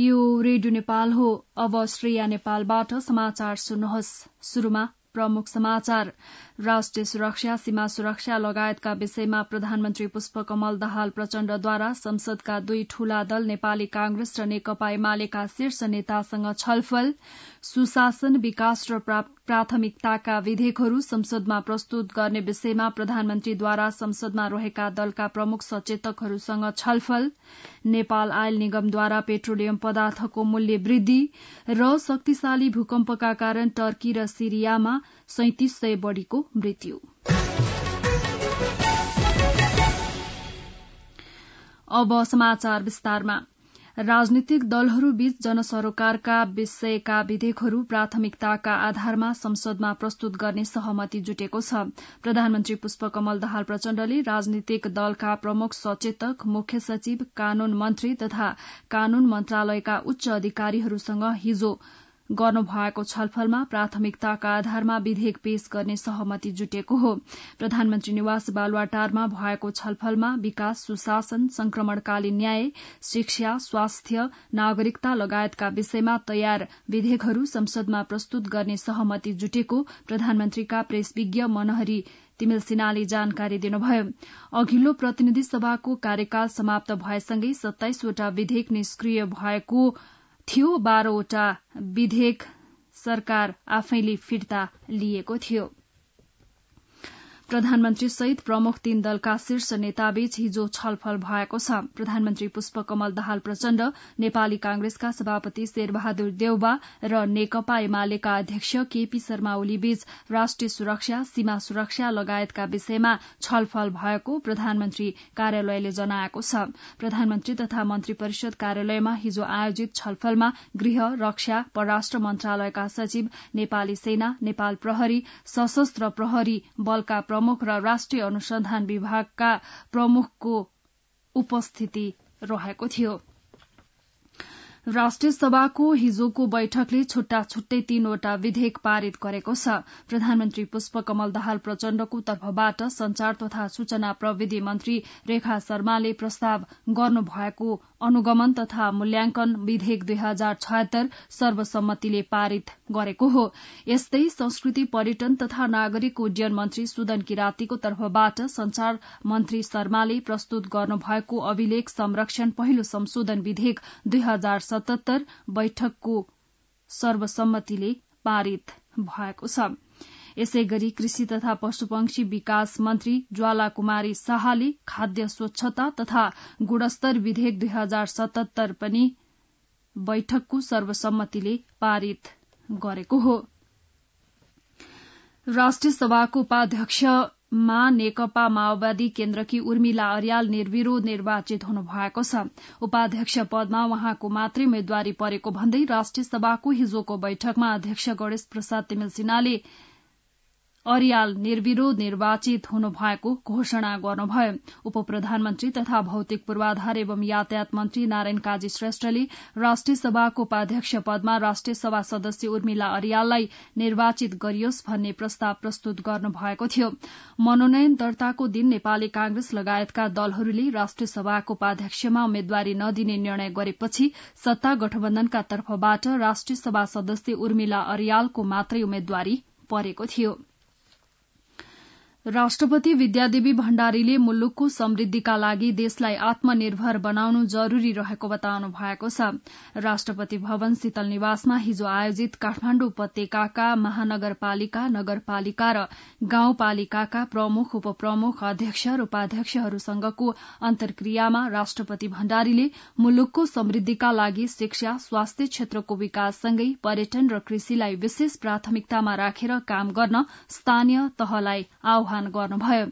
यो रेडियो नेपाल हो अब श्रेया नेपालबाट समाचार सुन्नुहोस् शुरूमा प्रमुख समाचार राष्ट्रिय सुरक्षा सीमा सुरक्षा लगायतका विषयमा प्रधानमन्त्री पुष्पकमल दाहाल प्रचण्डद्वारा संसदका दुई ठूला दल नेपाली कांग्रेस र नेकपा एमालेका शीर्ष नेतासँग छलफल सुशासन विकास र प्राथमिकताका विधेयकहरू संसदमा प्रस्तुत गर्ने विषयमा प्रधानमन्त्रीद्वारा संसदमा रहेका दलका प्रमुख सचेतकहरूसँग छलफल नेपाल आयल निगमद्वारा पेट्रोलियम पदार्थको मूल्य वृद्धि र शक्तिशाली भूकम्पका कारण टर्की र सिरियामा सैतिस सय बढ़ीको मृत्यु अब समाचार विस्तारमा राजनीतिक दलहरूबीच जनसरोकारका विषयका विधेयकहरू प्राथमिकताका आधारमा संसदमा प्रस्तुत गर्ने सहमति जुटेको छ प्रधानमन्त्री पुष्पकमल दाहाल प्रचण्डले राजनीतिक दलका प्रमुख सचेतक मुख्य सचिव कानून मन्त्री तथा कानून मन्त्रालयका उच्च अधिकारीहरूसँग हिजो भएको छलफलमा प्राथमिकताका आधारमा विधेयक पेश गर्ने सहमति जुटेको हो प्रधानमन्त्री निवास बालुवाटारमा भएको छलफलमा विकास सुशासन संक्रमणकालीन न्याय शिक्षा स्वास्थ्य नागरिकता लगायतका विषयमा तयार विधेयकहरू संसदमा प्रस्तुत गर्ने सहमति जुटेको प्रधानमन्त्रीका प्रेस विज्ञ मनहरी तिमिल सिन्हाले जानकारी दिनुभयो अघिल्लो प्रतिनिधि सभाको कार्यकाल समाप्त भएसँगै सत्ताइसवटा विधेयक निष्क्रिय भएको थियो बाह्रवटा विधेयक सरकार आफैले फिर्ता लिएको थियो प्रधानमन्त्री सहित प्रमुख तीन दलका शीर्ष नेताबीच हिजो छलफल भएको छ प्रधानमन्त्री पुष्पकमल दाहाल प्रचण्ड नेपाली कांग्रेसका सभापति शेरबहादुर देउबा र नेकपा एमालेका अध्यक्ष केपी शर्मा ओलीबीच राष्ट्रिय सुरक्षा सीमा सुरक्षा लगायतका विषयमा छलफल भएको प्रधानमन्त्री कार्यालयले जनाएको छ प्रधानमन्त्री तथा मन्त्री परिषद कार्यालयमा हिजो आयोजित छलफलमा गृह रक्षा परराष्ट्र मन्त्रालयका सचिव नेपाली सेना नेपाल प्रहरी सशस्त्र प्रहरी बलका प्रमुख प्रमुख र राष्ट्रिय अनुसन्धान विभागका प्रमुखको उपस्थिति रहेको थियो राष्ट्रिय सभाको हिजोको बैठकले छुट्टा छुट्टै तीनवटा विधेयक पारित गरेको छ प्रधानमन्त्री पुष्पकमल दाहाल प्रचण्डको तर्फबाट संचार तथा सूचना प्रविधि मन्त्री रेखा शर्माले प्रस्ताव गर्नुभएको अनुगमन तथा मूल्यांकन विधेयक दुई हजार छयत्तर सर्वसम्मतिले पारित गरेको हो यस्तै संस्कृति पर्यटन तथा नागरिक उड्डयन मन्त्री सुदन किरातीको तर्फबाट संचार मन्त्री शर्माले प्रस्तुत गर्नुभएको अभिलेख संरक्षण पहिलो संशोधन विधेयक दुई हजार सतहत्तर बैठकको सर्वसम्मतिले पारित भएको छ यसै गरी कृषि तथा पशुपक्षी विकास मन्त्री ज्वाला कुमारी शाहले खाद्य स्वच्छता तथा गुणस्तर विधेयक दुई हजार सतहत्तर पनि बैठकको सर्वसम्मतिले पारित गरेको हो राष्ट्रिय सभाको उपाध्यक्षमा नेकपा माओवादी केन्द्रकी उर्मिला अर्याल निर्विरोध निर्वाचित हुनुभएको छ उपाध्यक्ष पदमा उहाँको मात्रै उम्मेद्वारी परेको भन्दै राष्ट्रिय सभाको हिजोको बैठकमा अध्यक्ष गणेश प्रसाद तिमिल सिन्हाले अरियाल निर्विरोध निर्वाचित हुनु भएको घोषणा गर्नुभयो उप प्रधानमन्त्री तथा भौतिक पूर्वाधार एवं यातायात मन्त्री नारायण काजी श्रेष्ठले राष्ट्रिय सभाको उपाध्यक्ष पदमा राष्ट्रिय सभा सदस्य उर्मिला अरियाललाई निर्वाचित गरियोस् भन्ने प्रस्ताव प्रस्तुत गर्नुभएको थियो मनोनयन दर्ताको दिन नेपाली कांग्रेस लगायतका दलहरूले राष्ट्रिय सभाको उपाध्यक्षमा उम्मेद्वारी नदिने निर्णय गरेपछि सत्ता गठबन्धनका तर्फबाट राष्ट्रिय सभा सदस्य उर्मिला अरियालको मात्रै उम्मेद्वारी परेको थियो राष्ट्रपति विद्यादेवी भण्डारीले मुलुकको समृद्धिका लागि देशलाई आत्मनिर्भर बनाउनु जरूरी रहेको बताउनु भएको छ राष्ट्रपति भवन शीतल निवासमा हिजो आयोजित काठमाण्डु उपत्यका महानगरपालिका नगरपालिका र गाउँपालिकाका प्रमुख उपप्रमुख अध्यक्ष र उपाध्यक्षहरूसँगको अन्तर्क्रियामा राष्ट्रपति भण्डारीले मुलुकको समृद्धिका लागि शिक्षा स्वास्थ्य क्षेत्रको विकाससँगै पर्यटन र कृषिलाई विशेष प्राथमिकतामा राखेर काम गर्न स्थानीय तहलाई आह्वान आह्वान गर्नुभयो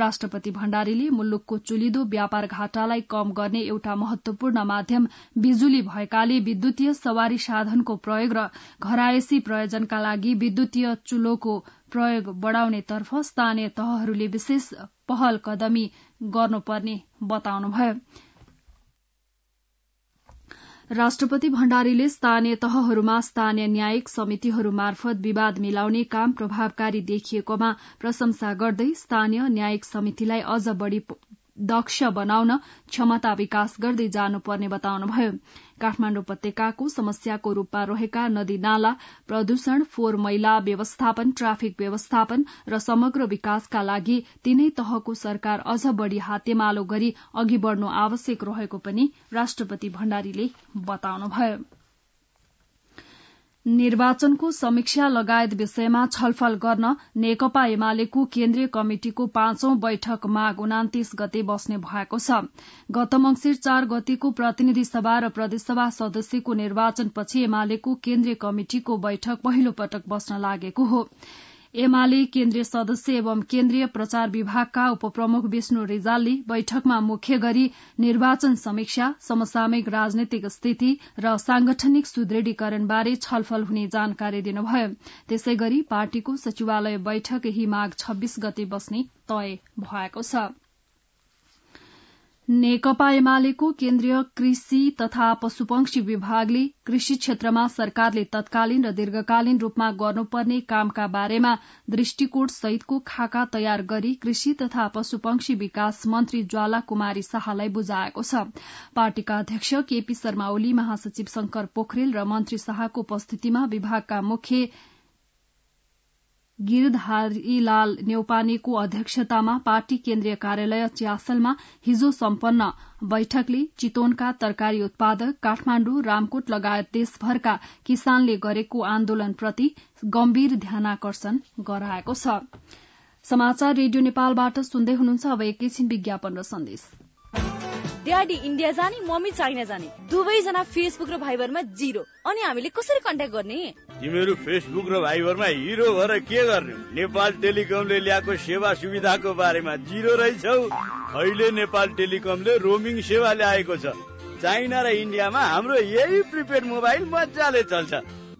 राष्ट्रपति भण्डारीले मुलुकको चुलिदो व्यापार घाटालाई कम गर्ने एउटा महत्वपूर्ण माध्यम बिजुली भएकाले विद्युतीय सवारी साधनको प्रयोग र घरायसी प्रयोजनका लागि विद्युतीय चुलोको प्रयोग बढ़ाउनेतर्फ स्थानीय तहहरूले विशेष पहल कदमी गर्नुपर्ने बताउनुभयो राष्ट्रपति भण्डारीले स्थानीय तहहरूमा स्थानीय न्यायिक समितिहरू मार्फत विवाद मिलाउने काम प्रभावकारी देखिएकोमा प्रशंसा गर्दै स्थानीय न्यायिक समितिलाई अझ बढ़ी दक्ष बनाउन क्षमता विकास गर्दै जानुपर्ने बताउनुभयो काठमाण्डु उपत्यकाको समस्याको रूपमा रहेका नदी नाला प्रदूषण फोहोर मैला व्यवस्थापन ट्राफिक व्यवस्थापन र समग्र विकासका लागि तीनै तहको सरकार अझ बढ़ी हातेमालो गरी अघि बढ़नु आवश्यक रहेको पनि राष्ट्रपति भण्डारीले बताउनुभयो निर्वाचनको समीक्षा लगायत विषयमा छलफल गर्न नेकपा एमालेको केन्द्रीय कमिटिको पाँचौं बैठक माघ उनातिस गते बस्ने भएको छ गत मंगिर चार गतिको प्रतिनिधि सभा र प्रदेशसभा सदस्यको निर्वाचनपछि एमालेको केन्द्रीय कमिटिको बैठक पहिलो पटक बस्न लागेको हो एमाले केन्द्रीय सदस्य एवं केन्द्रीय प्रचार विभागका उपप्रमुख विष्णु रिजालले बैठकमा मुख्य गरी निर्वाचन समीक्षा समसामयिक राजनैतिक स्थिति र सांगठनिक सुदृढीकरणबारे छलफल हुने जानकारी दिनुभयो त्यसै गरी पार्टीको सचिवालय बैठक यही माघ छब्बीस गते बस्ने तय भएको छ नेकपा एमालेको केन्द्रीय कृषि तथा पशुपंक्षी विभागले कृषि क्षेत्रमा सरकारले तत्कालीन र दीर्घकालीन रूपमा गर्नुपर्ने कामका बारेमा दृष्टिकोण सहितको खाका तयार गरी कृषि तथा पशुपंक्षी विकास मन्त्री ज्वाला कुमारी शाहलाई बुझाएको छ पार्टीका अध्यक्ष केपी शर्मा ओली महासचिव शंकर पोखरेल र मन्त्री शाहको उपस्थितिमा विभागका मुख्य गिरधारीलाल नेौपानेको अध्यक्षतामा पार्टी केन्द्रीय कार्यालय च्यासलमा हिजो सम्पन्न बैठकले चितवनका तरकारी उत्पादक काठमाण्डु रामकोट लगायत देशभरका किसानले गरेको आन्दोलनप्रति गम्भीर ध्यानकर्षण गराएको छ समाचार रेडियो नेपालबाट सुन्दै हुनुहुन्छ अब एकैछिन विज्ञापन र सन्देश ड्याडी इन्डिया जाने मम्मी चाइना जाने दुवैजना फेसबुक र भाइबरमा जिरो अनि हामीले कसरी कन्ट्याक्ट गर्ने तिमीहरू फेसबुक र भाइबरमा हिरो भएर के गर्ने नेपाल टेलिकमले ल्याएको सेवा सुविधाको बारेमा जिरो रहेछौ अहिले नेपाल टेलिकमले रोमिङ सेवा ल्याएको छ चाइना र इन्डियामा हाम्रो यही प्रिपेड मोबाइल मजाले चल्छ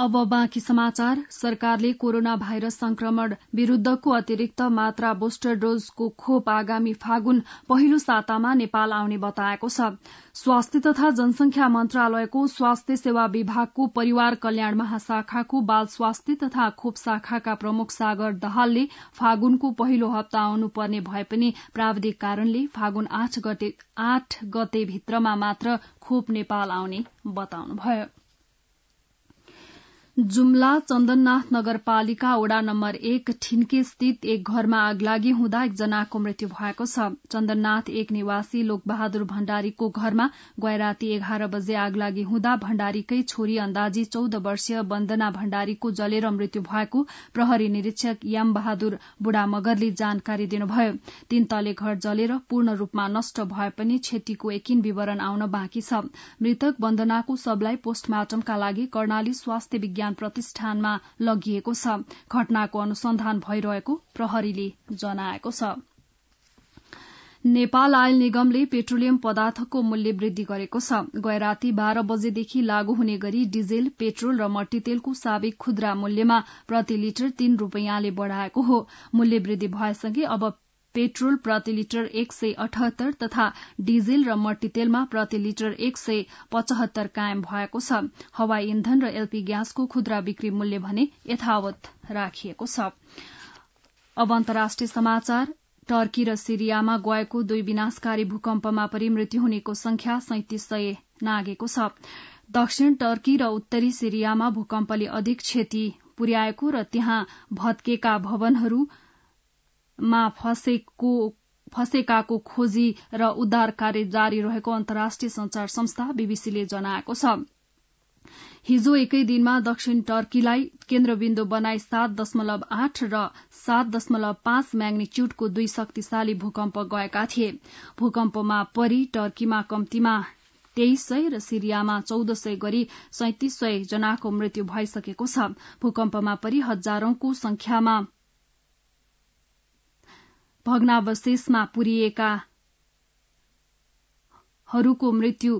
अब बाँकी समाचार सरकारले कोरोना भाइरस संक्रमण विरूद्धको अतिरिक्त मात्रा बुस्टर डोजको खोप आगामी फागुन पहिलो सातामा नेपाल आउने बताएको छ स्वास्थ्य तथा जनसंख्या मन्त्रालयको स्वास्थ्य सेवा विभागको परिवार कल्याण महाशाखाको बाल स्वास्थ्य तथा खोप शाखाका प्रमुख सागर दहालले फागुनको पहिलो हप्ता आउनुपर्ने भए पनि प्राविधिक कारणले फागुन आठ गते भित्रमा मात्र खोप नेपाल आउने बताउनुभयो जुम्ला चन्दननाथ नगरपालिका वडा नम्बर एक ठिन्के स्थित एक घरमा आग लागि हुँदा एकजनाको मृत्यु भएको छ चन्दननाथ एक निवासी लोकबहादुर भण्डारीको घरमा गए राति एघार बजे आग लागि हुँदा भण्डारीकै छोरी अन्दाजी चौध वर्षीय वन्दना भण्डारीको जलेर मृत्यु भएको प्रहरी निरीक्षक याम बहादुर बुढा मगरले जानकारी दिनुभयो तीन तले घर जलेर पूर्ण रूपमा नष्ट भए पनि क्षतिको एकिन विवरण आउन बाँकी छ मृतक वन्दनाको सबलाई पोस्टमार्टमका लागि कर्णाली स्वास्थ्य विज्ञान विज्ञान प्रतिष्ठानमा लगिएको छ घटनाको अनुसन्धान भइरहेको प्रहरीले जनाएको छ नेपाल आयल निगमले पेट्रोलियम पदार्थको मूल्य वृद्धि गरेको छ गए राति बाह्र बजेदेखि लागू हुने गरी डिजेल पेट्रोल र मट्टीतेलको साविक खुद्रा मूल्यमा प्रति लिटर तीन रूपियाँले बढ़ाएको हो मूल्य वृद्धि भएसँगै अब पेट्रोल प्रति लिटर एक सय अठहत्तर तथा डिजेल र मट्टीतेलमा प्रति लिटर एक सय पचहत्तर कायम भएको छ हवाई इन्धन र एलपी ग्यासको खुद्रा बिक्री मूल्य भने यथावत राखिएको छ अब अन्तर्राष्ट्रिय समाचार टर्की र सिरियामा गएको दुई विनाशकारी भूकम्पमा मृत्यु हुनेको संख्या सैतिस सय नागेको छ दक्षिण टर्की र उत्तरी सिरियामा भूकम्पले अधिक क्षति पुर्याएको र त्यहाँ भत्केका भवनहरू मा फसेको फसेकाको खोजी र उद्धार कार्य जारी रहेको अन्तर्राष्ट्रिय संचार संस्था बीबीसीले जनाएको छ हिजो एकै दिनमा दक्षिण टर्कीलाई केन्द्रबिन्दु बनाई सात दशमलव आठ र सात दशमलव पाँच म्याग्निच्यूडको दुई शक्तिशाली भूकम्प गएका थिए भूकम्पमा परि टर्कीमा कम्तीमा तेइस सय र सिरियामा चौध सय गरी सैतिस सय जनाको मृत्यु भइसकेको छ भूकम्पमा परि हजारौंको संख्यामा भग्नावशेषमा पुरिएकाहरूको मृत्यु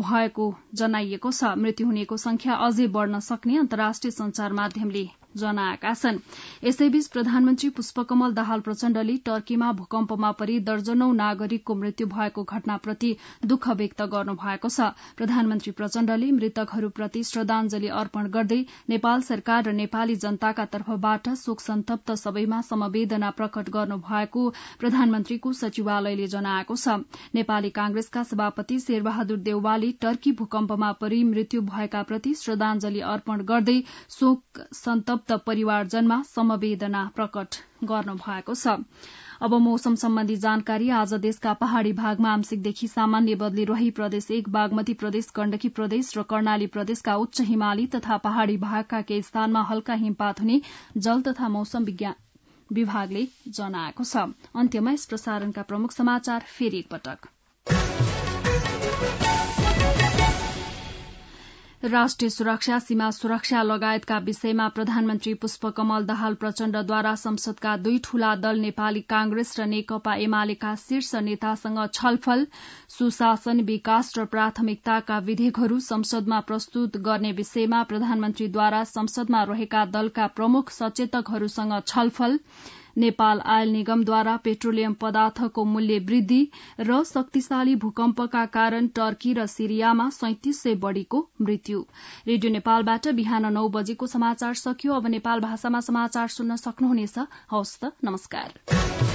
भएको जनाइएको छ मृत्यु हुनेको संख्या अझै बढ़न सक्ने अन्तर्राष्ट्रिय संचार माध्यमले जनाएका छन् यसैबीच प्रधानमन्त्री पुष्पकमल दाहाल प्रचण्डले टर्कीमा भूकम्पमा परि दर्जनौ नागरिकको मृत्यु भएको घटनाप्रति दुःख व्यक्त गर्नु भएको छ प्रधानमन्त्री प्रचण्डले मृतकहरूप्रति श्रद्धाञ्जली अर्पण गर्दै नेपाल सरकार र नेपाली जनताका तर्फबाट शोक सन्तप्त सबैमा समवेदना प्रकट गर्नु भएको प्रधानमन्त्रीको सचिवालयले जनाएको छ नेपाली कांग्रेसका सभापति शेरबहादुर देउवाले टर्की भूकम्पमा परि मृत्यु भएका प्रति श्रद्धाञ्जली अर्पण गर्दै शोक सन्तप्त मृत परिवारजनमा समवेदना प्रकट गर्नु भएको छ अब मौसम सम्बन्धी जानकारी आज देशका पहाड़ी भागमा आंशिकदेखि सामान्य बदली रही प्रदेश एक बागमती प्रदेश गण्डकी प्रदेश र कर्णाली प्रदेशका उच्च हिमाली तथा पहाड़ी भागका केही स्थानमा हल्का हिमपात हुने जल तथा मौसम विज्ञान विभागले जनाएको छ अन्त्यमा यस प्रसारणका प्रमुख समाचार फेरि एकपटक राष्ट्रिय सुरक्षा सीमा सुरक्षा लगायतका विषयमा प्रधानमन्त्री पुष्पकमल दहाल प्रचण्डद्वारा संसदका दुई ठूला दल नेपाली कांग्रेस र नेकपा एमालेका शीर्ष नेतासँग छलफल सुशासन विकास र प्राथमिकताका विधेयकहरू संसदमा प्रस्तुत गर्ने विषयमा प्रधानमन्त्रीद्वारा संसदमा रहेका दलका प्रमुख सचेतकहरूसँग छलफल नेपाल आयल निगमद्वारा पेट्रोलियम पदार्थको मूल्य वृद्धि र शक्तिशाली भूकम्पका कारण टर्की र सिरियामा सैतिस सय बढ़ीको मृत्यु रेडियो नेपालबाट बिहान नौ बजेको समाचार सकियो अब नेपाल भाषामा समाचार सुन्न सक्नुहुनेछ हवस् त नमस्कार